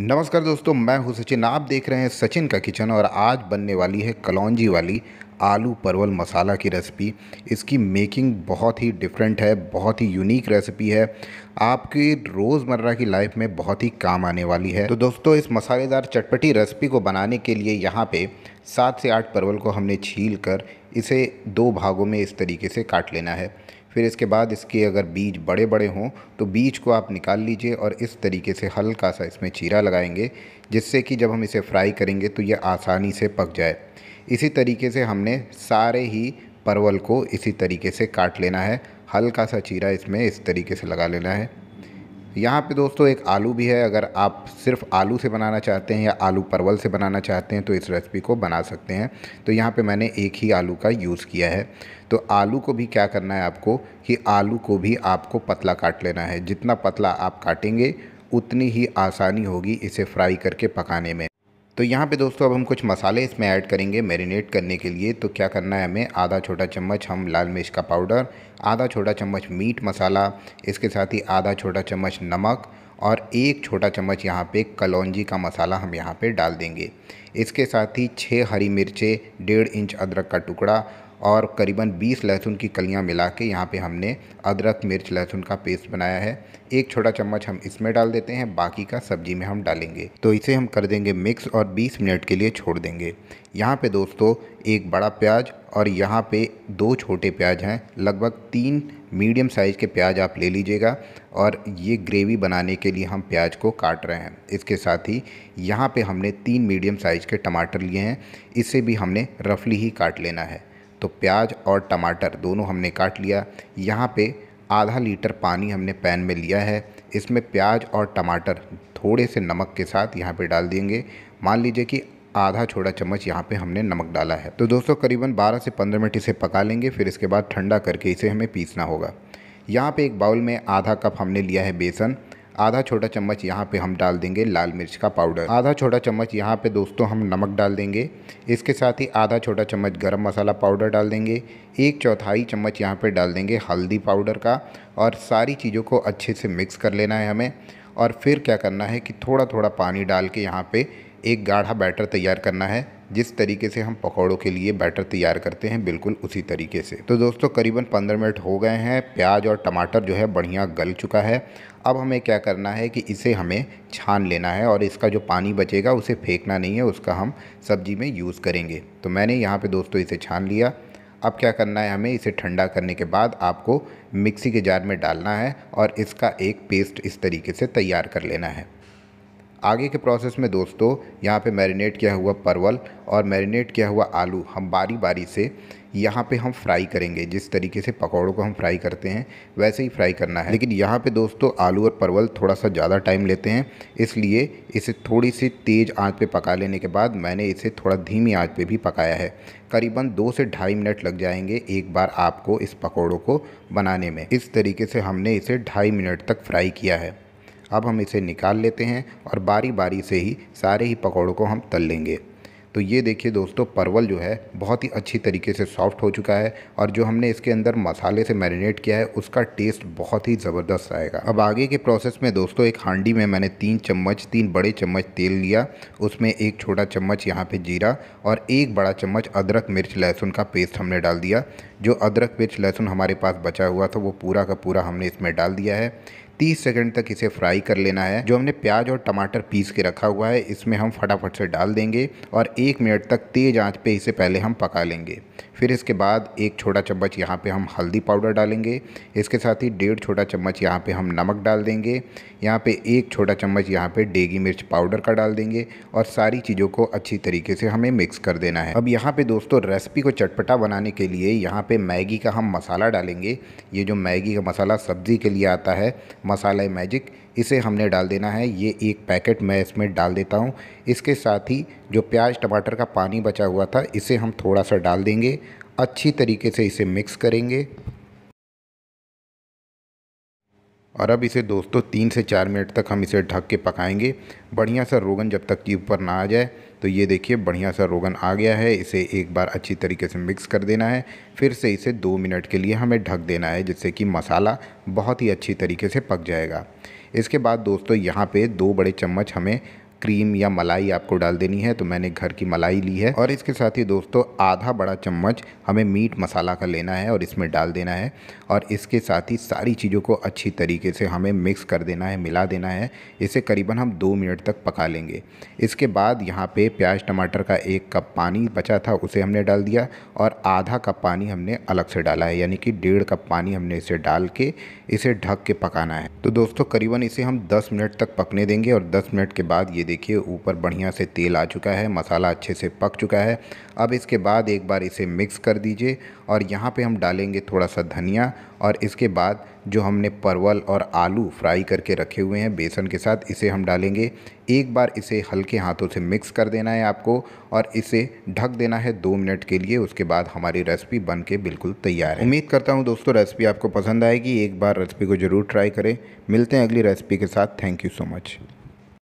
नमस्कार दोस्तों मैं हूं सचिन आप देख रहे हैं सचिन का किचन और आज बनने वाली है कलौंजी वाली आलू परवल मसाला की रेसिपी इसकी मेकिंग बहुत ही डिफरेंट है बहुत ही यूनिक रेसिपी है आपकी रोज़मर्रा की लाइफ में बहुत ही काम आने वाली है तो दोस्तों इस मसालेदार चटपटी रेसिपी को बनाने के लिए यहाँ पे सात से आठ परवल को हमने छील कर इसे दो भागों में इस तरीके से काट लेना है फिर इसके बाद इसके अगर बीज बड़े बड़े हों तो बीज को आप निकाल लीजिए और इस तरीके से हल्का सा इसमें चीरा लगाएंगे जिससे कि जब हम इसे फ्राई करेंगे तो ये आसानी से पक जाए इसी तरीके से हमने सारे ही परवल को इसी तरीके से काट लेना है हल्का सा चीरा इसमें इस तरीके से लगा लेना है यहाँ पे दोस्तों एक आलू भी है अगर आप सिर्फ आलू से बनाना चाहते हैं या आलू परवल से बनाना चाहते हैं तो इस रेसिपी को बना सकते हैं तो यहाँ पे मैंने एक ही आलू का यूज़ किया है तो आलू को भी क्या करना है आपको कि आलू को भी आपको पतला काट लेना है जितना पतला आप काटेंगे उतनी ही आसानी होगी इसे फ्राई करके पकाने में तो यहाँ पे दोस्तों अब हम कुछ मसाले इसमें ऐड करेंगे मैरिनेट करने के लिए तो क्या करना है हमें आधा छोटा चम्मच हम लाल मिर्च का पाउडर आधा छोटा चम्मच मीट मसाला इसके साथ ही आधा छोटा चम्मच नमक और एक छोटा चम्मच यहाँ पे कलौंजी का मसाला हम यहाँ पे डाल देंगे इसके साथ ही छः हरी मिर्चें डेढ़ इंच अदरक का टुकड़ा और करीबन 20 लहसुन की कलियां मिला के यहाँ पर हमने अदरक मिर्च लहसुन का पेस्ट बनाया है एक छोटा चम्मच हम इसमें डाल देते हैं बाकी का सब्जी में हम डालेंगे तो इसे हम कर देंगे मिक्स और 20 मिनट के लिए छोड़ देंगे यहाँ पे दोस्तों एक बड़ा प्याज और यहाँ पे दो छोटे प्याज हैं लगभग तीन मीडियम साइज़ के प्याज आप ले लीजिएगा और ये ग्रेवी बनाने के लिए हम प्याज को काट रहे हैं इसके साथ ही यहाँ पे हमने तीन मीडियम साइज़ के टमाटर लिए हैं इसे भी हमने रफली ही काट लेना है तो प्याज और टमाटर दोनों हमने काट लिया यहाँ पे आधा लीटर पानी हमने पैन में लिया है इसमें प्याज और टमाटर थोड़े से नमक के साथ यहाँ पे डाल देंगे मान लीजिए कि आधा छोटा चम्मच यहाँ पे हमने नमक डाला है तो दोस्तों करीबन 12 से 15 मिनट इसे पका लेंगे फिर इसके बाद ठंडा करके इसे हमें पीसना होगा यहाँ पे एक बाउल में आधा कप हमने लिया है बेसन आधा छोटा चम्मच यहाँ पे हम डाल देंगे लाल मिर्च का पाउडर आधा छोटा चम्मच यहाँ पे दोस्तों हम नमक डाल देंगे इसके साथ ही आधा छोटा चम्मच गरम मसाला पाउडर डाल देंगे एक चौथाई चम्मच यहाँ पे डाल देंगे हल्दी पाउडर का और सारी चीज़ों को अच्छे से मिक्स कर लेना है हमें और फिर क्या करना है कि थोड़ा थोड़ा पानी डाल के यहाँ पर एक गाढ़ा बैटर तैयार करना है जिस तरीके से हम पकौड़ों के लिए बैटर तैयार करते हैं बिल्कुल उसी तरीके से तो दोस्तों करीबन पंद्रह मिनट हो गए हैं प्याज और टमाटर जो है बढ़िया गल चुका है अब हमें क्या करना है कि इसे हमें छान लेना है और इसका जो पानी बचेगा उसे फेंकना नहीं है उसका हम सब्जी में यूज़ करेंगे तो मैंने यहाँ पर दोस्तों इसे छान लिया अब क्या करना है हमें इसे ठंडा करने के बाद आपको मिक्सी के जार में डालना है और इसका एक पेस्ट इस तरीके से तैयार कर लेना है आगे के प्रोसेस में दोस्तों यहाँ पे मैरिनेट किया हुआ परवल और मैरिनेट किया हुआ आलू हम बारी बारी से यहाँ पे हम फ्राई करेंगे जिस तरीके से पकौड़ों को हम फ्राई करते हैं वैसे ही फ्राई करना है लेकिन यहाँ पे दोस्तों आलू और परवल थोड़ा सा ज़्यादा टाइम लेते हैं इसलिए इसे थोड़ी सी तेज़ आँच पर पका लेने के बाद मैंने इसे थोड़ा धीमी आँच पर भी पकाया है करीबन दो से ढाई मिनट लग जाएंगे एक बार आपको इस पकौड़ों को बनाने में इस तरीके से हमने इसे ढाई मिनट तक फ्राई किया है अब हम इसे निकाल लेते हैं और बारी बारी से ही सारे ही पकौड़ों को हम तल लेंगे तो ये देखिए दोस्तों परवल जो है बहुत ही अच्छी तरीके से सॉफ्ट हो चुका है और जो हमने इसके अंदर मसाले से मैरिनेट किया है उसका टेस्ट बहुत ही ज़बरदस्त आएगा अब आगे के प्रोसेस में दोस्तों एक हांडी में मैंने तीन चम्मच तीन बड़े चम्मच तेल लिया उसमें एक छोटा चम्मच यहाँ पे जीरा और एक बड़ा चम्मच अदरक मिर्च लहसुन का पेस्ट हमने डाल दिया जो अदरक मिर्च लहसुन हमारे पास बचा हुआ था वो पूरा का पूरा हमने इसमें डाल दिया है 30 सेकंड तक इसे फ्राई कर लेना है जो हमने प्याज और टमाटर पीस के रखा हुआ है इसमें हम फटाफट से डाल देंगे और एक मिनट तक तेज़ आँच पर इसे पहले हम पका लेंगे फिर इसके बाद एक छोटा चम्मच यहाँ पे हम हल्दी पाउडर डालेंगे इसके साथ ही डेढ़ छोटा चम्मच यहाँ पे हम नमक डाल देंगे यहाँ पे एक छोटा चम्मच यहाँ पे डेगी मिर्च पाउडर का डाल देंगे और सारी चीज़ों को अच्छी तरीके से हमें मिक्स कर देना है अब यहाँ पे दोस्तों रेसिपी को चटपटा बनाने के लिए यहाँ पे मैगी का हम मसाला डालेंगे ये जो मैगी का मसाला सब्ज़ी के लिए आता है मसाला मैजिक इसे हमने डाल देना है ये एक पैकेट मैं इसमें डाल देता हूँ इसके साथ ही जो प्याज टमाटर का पानी बचा हुआ था इसे हम थोड़ा सा डाल देंगे अच्छी तरीके से इसे मिक्स करेंगे और अब इसे दोस्तों तीन से चार मिनट तक हम इसे ढक के पकाएंगे बढ़िया सा रोगन जब तक कि ऊपर ना आ जाए तो ये देखिए बढ़िया सा रोगन आ गया है इसे एक बार अच्छी तरीके से मिक्स कर देना है फिर से इसे दो मिनट के लिए हमें ढक देना है जिससे कि मसाला बहुत ही अच्छी तरीके से पक जाएगा इसके बाद दोस्तों यहाँ पे दो बड़े चम्मच हमें क्रीम या मलाई आपको डाल देनी है तो मैंने घर की मलाई ली है और इसके साथ ही दोस्तों आधा बड़ा चम्मच हमें मीट मसाला का लेना है और इसमें डाल देना है और इसके साथ ही सारी चीज़ों को अच्छी तरीके से हमें मिक्स कर देना है मिला देना है इसे करीबन हम दो मिनट तक पका लेंगे इसके बाद यहाँ पे प्याज टमाटर का एक कप पानी बचा था उसे हमने डाल दिया और आधा कप पानी हमने अलग से डाला है यानी कि डेढ़ कप पानी हमने इसे डाल के इसे ढक के पकाना है तो दोस्तों करीबन इसे हम दस मिनट तक पकने देंगे और दस मिनट के बाद ये देखिए ऊपर बढ़िया से तेल आ चुका है मसाला अच्छे से पक चुका है अब इसके बाद एक बार इसे मिक्स कर दीजिए और यहाँ पे हम डालेंगे थोड़ा सा धनिया और इसके बाद जो हमने परवल और आलू फ्राई करके रखे हुए हैं बेसन के साथ इसे हम डालेंगे एक बार इसे हल्के हाथों से मिक्स कर देना है आपको और इसे ढक देना है दो मिनट के लिए उसके बाद हमारी रेसिपी बन के बिल्कुल तैयार है उम्मीद करता हूँ दोस्तों रेसिपी आपको पसंद आएगी एक बार रेसिपी को ज़रूर ट्राई करें मिलते हैं अगली रेसिपी के साथ थैंक यू सो मच